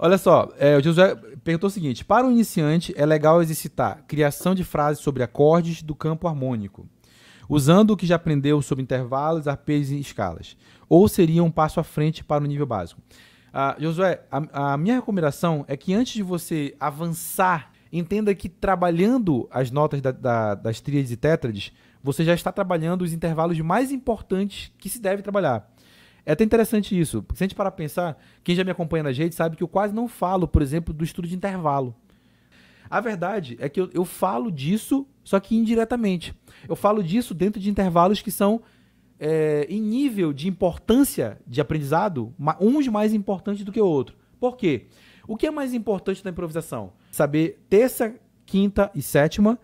Olha só, é, o Josué perguntou o seguinte: para um iniciante é legal exercitar criação de frases sobre acordes do campo harmônico, usando o que já aprendeu sobre intervalos, arpejos e escalas, ou seria um passo à frente para o nível básico? Ah, Josué, a, a minha recomendação é que antes de você avançar, entenda que trabalhando as notas da, da, das tríades e tétrades, você já está trabalhando os intervalos mais importantes que se deve trabalhar. É até interessante isso. Se a gente parar pensar, quem já me acompanha na gente sabe que eu quase não falo, por exemplo, do estudo de intervalo. A verdade é que eu, eu falo disso, só que indiretamente. Eu falo disso dentro de intervalos que são é, em nível de importância de aprendizado, uns mais importantes do que o outro. Por quê? O que é mais importante na improvisação? Saber terça, quinta e sétima,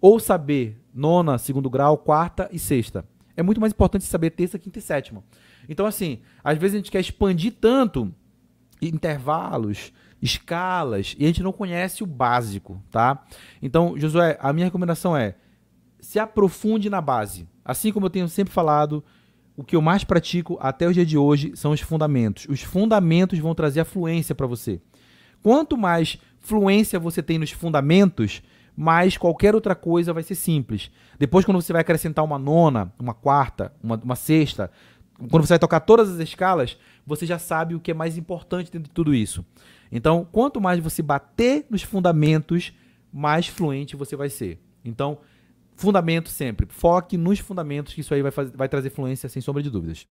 ou saber nona, segundo grau, quarta e sexta? é muito mais importante saber terça, quinta e sétima. Então, assim, às vezes a gente quer expandir tanto intervalos, escalas, e a gente não conhece o básico, tá? Então, Josué, a minha recomendação é se aprofunde na base. Assim como eu tenho sempre falado, o que eu mais pratico até o dia de hoje são os fundamentos. Os fundamentos vão trazer a fluência para você. Quanto mais fluência você tem nos fundamentos, mas qualquer outra coisa vai ser simples. Depois, quando você vai acrescentar uma nona, uma quarta, uma, uma sexta, quando você vai tocar todas as escalas, você já sabe o que é mais importante dentro de tudo isso. Então, quanto mais você bater nos fundamentos, mais fluente você vai ser. Então, fundamento sempre. Foque nos fundamentos, que isso aí vai, fazer, vai trazer fluência sem sombra de dúvidas.